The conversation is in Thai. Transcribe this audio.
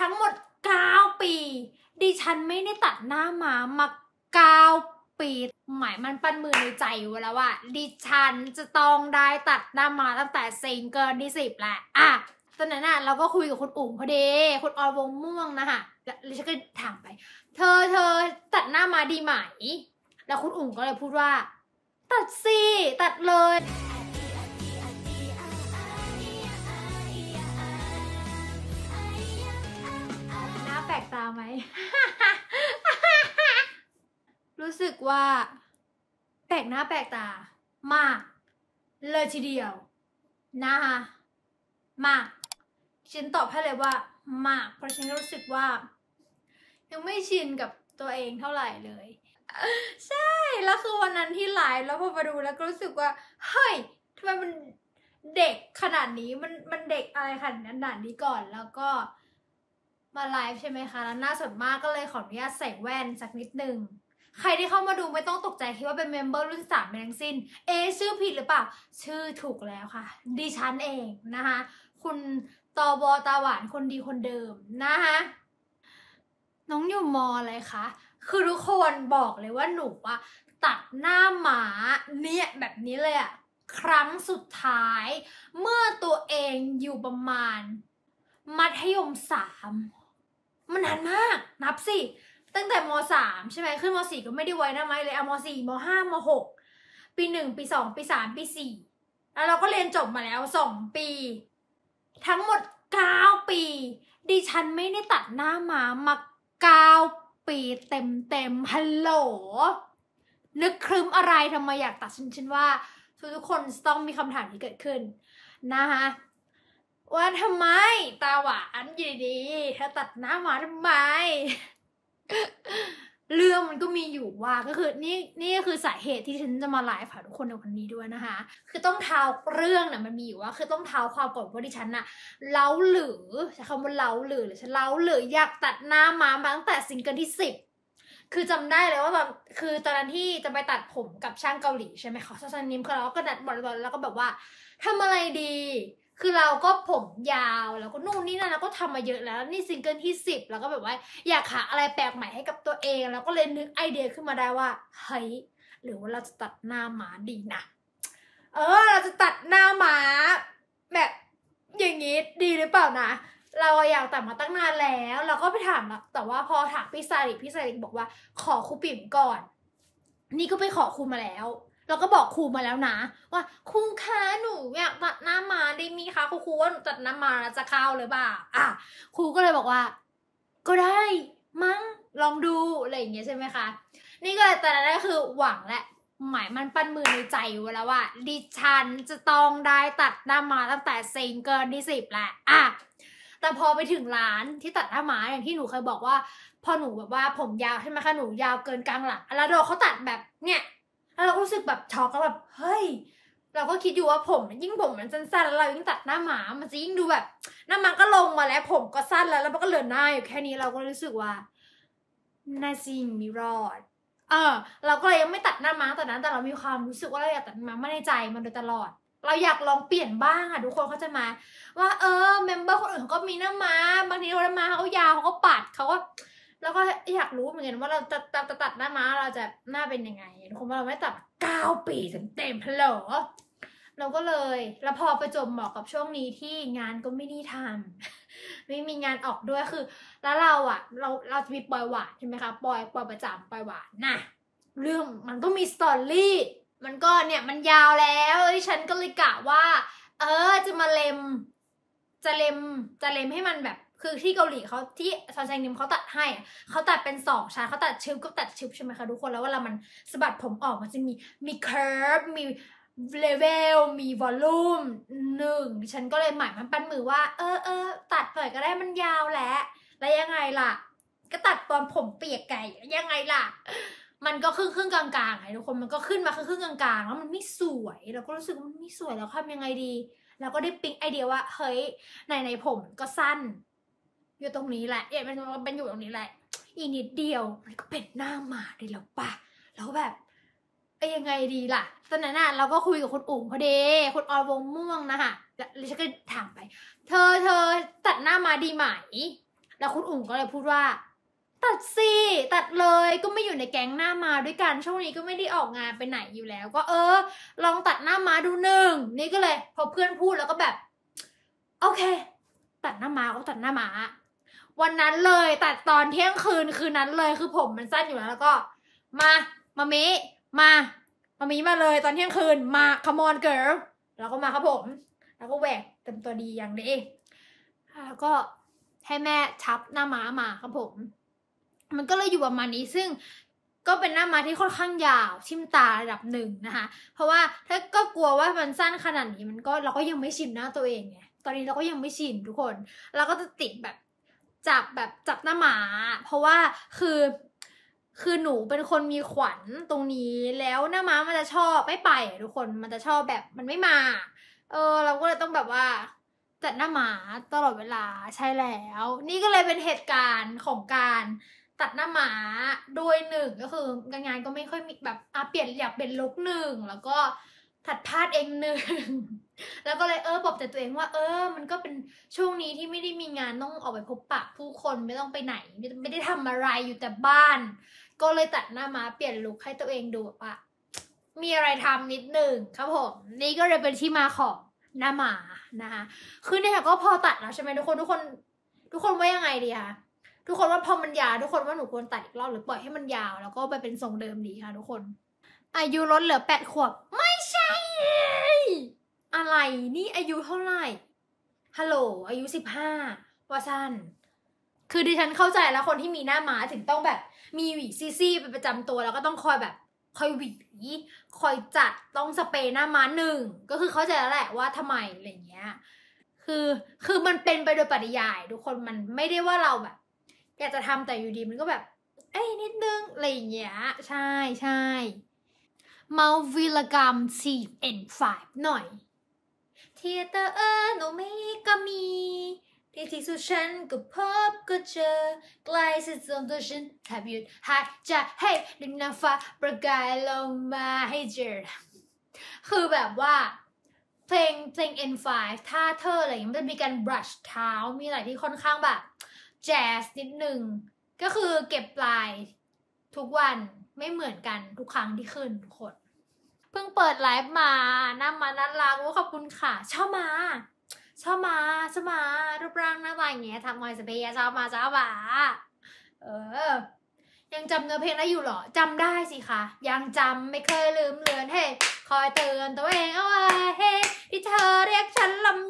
ทั้งหมด 9 ปี ดิฉันไม่ได้ตัดหน้ามา มา 9 ปี หมายมันปั้นมือในใจอยู่แล้วว่า ดิฉันจะต้องได้ตัดหน้ามาตั้งแต่ซิงเกิลที่สิบแหละ อ่ะ ตอนนั้นน่ะเราก็คุยกับคุณอุ๋มพอดี คุณออวงม่วงนะคะแล้วฉันก็ถามไป เธอเธอตัดหน้ามาดีไหม แล้วคุณอุ๋มก็เลยพูดว่า ตัดสิ ตัดเลยรู้สึกว่าแปลกหน้าแปลกตา มาก เลยทีเดียวนะคะมากฉันตอบให้เลยว่า มาก เพราะฉันรู้สึกว่า ยังไม่ชินกับตัวเองเท่าไหร่เลยใช่ แล้วคือวันนั้นที่ไลฟ์แล้วพอมาดูแล้วก็รู้สึกว่าเฮ้ยทำไมมันเด็กขนาดนี้มันมันเด็กอะไรขนาดนั้นนี้ก่อน แล้วก็มาไลฟ์ใช่ไหมคะแล้วหน้าสดมากก็เลยขออนุญาตใส่แว่นสักนิดนึงใครที่เข้ามาดูไม่ต้องตกใจคิดว่าเป็นเมมเบอร์รุ่นสามเป็นทั้งสิ้น เอชื่อผิดหรือเปล่า ชื่อถูกแล้วค่ะ ดิฉันเองนะคะ คุณตอบอตาหวานคนดีคนเดิมนะคะ น้องอยู่มออะไรคะคือทุกคนบอกเลยว่าหนูอะตัดหน้าหมา เนี่ยแบบนี้เลยอะครั้งสุดท้าย เมื่อตัวเองอยู่ประมาณ มัธยมสามมันนานมาก นับสิตั้งแต่มสามใช่ไหมขึ้นมสี่ก็ไม่ได้ไว้นะไหมเลยเอามสี่มห้ามหกปีหนึ่งปีสองปีสามปีสี่แล้วเราก็เรียนจบมาแล้วสองปี ทั้งหมดเก้าปีดิฉันไม่ได้ตัดหน้ามามาเก้าปีเต็มเต็มฮัลโหล นึกครึมอะไรทำไมอยากตัดฉันฉันว่า ทุกทุกคนต้องมีคำถามที่เกิดขึ้นนะคะว่าทำไม ตาหวานอยู่ดีๆเธอตัดหน้ามาทำไมันก็มีอยู่ว่าก็คือนี่นี่ก็คือสาเหตุที่ฉันจะมาไลฟ์ผ่าทุกคนในวันนี้ด้วยนะคะ คือต้องเท้าเรื่องนะ่ยมันมีอยู่ว่า คือต้องเท้าความก่อนว่าดิฉันน่ะเล้าหรือใช้คำว่าเล้าหรือหรือฉันเล้าหรืออยากตัดหน้ามามาตั้งแต่ซิงเกิลที่สิบคือจำได้เลยว่าตอนคือตอนนั้นที่จะไปตัดผมกับช่างเกาหลีใช่ไหมเขาซันนิมคือเราก็ดัดบอลแล้วก็แบบว่าทำอะไรดีคือเราก็ผมยาวแล้วก็นู่นนี่นั่นเราก็ทำมาเยอะแล้วนี่ซิงเกิลที่ 10แล้วก็แบบว่าอยากหาอะไรแปลกใหม่ให้กับตัวเอง แล้วก็เลยนึกไอเดียขึ้นมาได้ว่าเฮ้ยหรือว่าเราจะตัดหน้าหมาดีนะเออเราจะตัดหน้าหมาแบบ อย่างงี้ดีหรือเปล่านะ เราอยากตัดมาตั้งนานแล้ว เราก็ไปถามแต่ว่าพอถามพี่ซาริพี่ซาริบอกว่าขอครูปิ่มก่อน นี่ก็ไปขอครูมาแล้วเราก็บอกครูมาแล้วนะ ว่าครูคะหนูเนี่ยตัดหน้ามาได้มีคะครูครูว่าหนูตัดหน้ามาจะเข้าหรือเปล่า อ่ะครูก็เลยบอกว่า ก็ได้มั้งลองดูอะไรอย่างเงี้ยใช่ไหมคะ นี่ก็เลยตะนั้นคือหวังแหละหมายมันปั้นมือในใจไว้แล้วว่า ดิฉันจะต้องได้ตัดหน้ามาตั้งแต่ซิงเกิลที่สิบแหละอ่ะแต่พอไปถึงร้านที่ตัดหน้ามาอย่างที่หนูเคยบอกว่า พอหนูแบบว่าผมยาวใช่ไหมคะหนูยาวเกินกลางหลังแล้วโดเขาตัดแบบเนี่ยแล้วเราก็รู้สึกแบบช็อกแ็แบบเฮ้ยเราก็คิดอยู่ว่าผมยิ่งผมมันสั้นๆแล้วเรายิ่งตัดหน้าหมา มันจะยิ่งดูแบบ หน้าหมาก็ลงมาแล้ว ผมก็สั้นแล้ว แล้วมันก็เหลือหน้าอยู่แค่นี้เราก็รู้สึกว่าน่าจิงมีรอด เออ เราก็เลยยังไม่ตัดหน้าม้าตอนนั้น แต่เรามีความรู้สึกว่าเราอยากตัดม้ามาในใจมันโดยตลอด เราอยากลองเปลี่ยนบ้างอ่ะทุกคนเขาจะมา ว่า เออ เมมเบอร์คนอื่นเขาก็มีหน้ามาบางทีหน้ามาเขายาวเขาก็ปัดเขาก็แล้วก็อยากรู้เหมือนกันว่าเราจะตัดตัดหน้าม้าเราจะหน้าเป็นยังไงทุกคนว่าเราไม่ตัดเก้าปีเต็มๆพลโหเราก็เลย แล้วพอประจบเหมาะกับช่วงนี้ที่งานก็ไม่ได้ทำไม่มีงานออกด้วยคือ แล้วเราอะเราเราจะมีปล่อยหวานใช่ไหมคะปล่อยปล่อยประจาปล่อยหวานนะเรื่องมันต้องมีสตอรี่มันก็เนี่ยมันยาวแล้วฉันก็เลยกะว่า เออจะมาเล็มจะเล็มจะเล็มให้มันแบบคือที่เกาหลีเขาที่ซอนแซงนิมเขาตัดให้ เขาตัดเป็นสองชั้นเขาตัดชิบก็ตัดชิบใช่ไหมคะทุกคนแล้วเวลามันสะบัดผมออกมันจะมีมีเคิร์ฟมีเลเวลมีวอลลุ่มหนึ่งฉันก็เลยหมายมันปั้นมือว่า เออเออ ตัดเปยก็ได้มันยาวแหละแล้วยังไงล่ะ ก็ตัดตอนผมเปียกไก่ยังไงล่ะ มันก็ครึ่งครึ่งกลางกลางไงทุกคนมันก็ขึ้นมาครึ่งครึ่งกลางกลางแล้วมันไม่สวยเราก็รู้สึกมันไม่สวยแล้วทำยังไงดีแล้วก็ได้ปิ๊งไอเดียว่าเฮ้ยในในผมก็สั้นอยู่ตรงนี้แหละ เอ็ดมันเป็นอยู่ตรงนี้แหละ อีกนิดเดียว มันก็เป็นหน้าหมาได้แล้วปะ แล้วแบบไอ้ยังไงดีล่ะตอนนั้น่ะเราก็คุยกับคุณอุ๋มพอดีคุณออวงม่วงนะคะแล้วฉันก็ถามไป เธอเธอตัดหน้ามาดีไหม แล้วคุณอุ๋มก็เลยพูดว่า ตัดสิตัดเลยก็ไม่อยู่ในแก๊งหน้ามาด้วยกันช่วงนี้ก็ไม่ได้ออกงานไปไหนอยู่แล้ว ก็เออ ลองตัดหน้ามาดูหนึ่งนี่ก็เลยพอเพื่อนพูดแล้วก็แบบโอเค ตัดหน้ามาก็ตัดหน้ามาวันนั้นเลยตัดตอนเที่ยงคืนคืนนั้นเลย คือผมมันสั้นอยู่แล้ว แล้วก็มา มามิมา มามิมาเลย ตอนเที่ยงคืน มาขมอนเกิร์ลแล้วก็มาครับผม แล้วก็แหวกเต็มตัวดีอย่างดีแล้วก็ให้แม่ชับหน้าม้ามาครับผม มันก็เลยอยู่ประมาณนี้ ซึ่งก็เป็นหน้ามาที่ค่อนข้างยาวชิมตาระดับหนึ่งนะคะ เพราะว่าถ้าก็กลัวว่ามันสั้นขนาดนี้มันก็ เราก็ยังไม่ชินหน้าตัวเองไง ตอนนี้เราก็ยังไม่ชินทุกคนเราก็จะติดแบบจับแบบจับหน้าหมา เพราะว่าคือคือหนูเป็นคนมีขวัญตรงนี้ แล้วหน้าหมามันจะชอบไม่ไป ทุกคนมันจะชอบแบบมันไม่มา เออเราก็เลยต้องแบบว่าจัดหน้าหมาตลอดเวลาใช่แล้ว นี่ก็เลยเป็นเหตุการณ์ของการตัดหน้าหมาโดยหนึ่งก็คืองานก็ไม่ค่อยมีแบบอาเปลี่ยนอยากเป็นลุกหนึ่งแล้วก็ถัดพลาดเองหนึ่งแล้วก็เลยเออบอกแต่ตัวเองว่า เออ มันก็เป็นช่วงนี้ที่ไม่ได้มีงานต้องออกไปพบปะ ผู้คนไม่ต้องไปไหน ไม่ได้ทำอะไรอยู่แต่บ้าน ก็เลยตัดหน้ามาเปลี่ยนลุคให้ตัวเองดูว่ามีอะไรทำนิดหนึ่งครับผมนี่ก็เลยเป็นที่มาของหน้าหมานะคะคือเนี่ยก็พอตัดแล้วใช่ไหมทุกคนทุกคน ทุกคนว่ายังไงดีคะทุกคนว่าพอมันยาวทุกคนว่าหนูควรตัดอีกรอบหรือปล่อยให้มันยาวแล้วก็ไปเป็นทรงเดิมดีค่ะทุกคน อายุลดเหลือแปดขวบ ไม่ใช่นี่อายุเท่าไหร่ ฮัลโหลอายุสิบห้าว่าสั้นคือดิฉันเข้าใจแล้วคนที่มีหน้าม้าถึงต้องแบบ มีหวีซีซี่เป็นประจำตัว แล้วก็ต้องคอยแบบคอยหวีคอยจัดต้องสเปรย์หน้าม้าหนึ่งก็คือเข้าใจแล้วแหละว่าทำไมอะไรเงี้ย คือคือมันเป็นไปโดยปริยายทุกคนมันไม่ได้ว่าเราแบบ อยากจะทำแต่อยู่ดีมันก็แบบเอ้ยนิดนึงอะไรเงี้ยใช่ใช่เมาวิลกรรมสี่เอ็นไฟาหน่อยเทียเตอร์เออโนเมก็มี ที่ที่สุดฉันก็พบก็เจอใกล้สุดสมตัวฉันทบยุดหายจะให้ดึงนางฟ้าประกายลงมาให้เจอคือแบบว่า เพลงเพลง N5 ท่าเธออะไรอย่างี้มันมีการบรัชเท้า มีอะไรที่ค่อนข้างแบบแจ๊สนิดหนึ่ง ก็คือเก็บปลายทุกวันไม่เหมือนกันทุกครั้งที่ขึ้นทุกคนพิ่งเปิดไลฟ์มาน้ามาน่ารักว่าขอบคุณค่ะ ชอบมา ชอบมาชอบมา รูปร่างหน้าตาอย่างเงี้ยทำมอยสเปียชอบมาชอบมาเออ ยังจำเนื้อเพลงได้อยู่เหรอ จำได้สิคะยังจำ ไม่เคยลืมเลือนเฮ้คอยเตือนตัวเอง เอาไว้เฮ้ที่เธอเรียกฉันลำ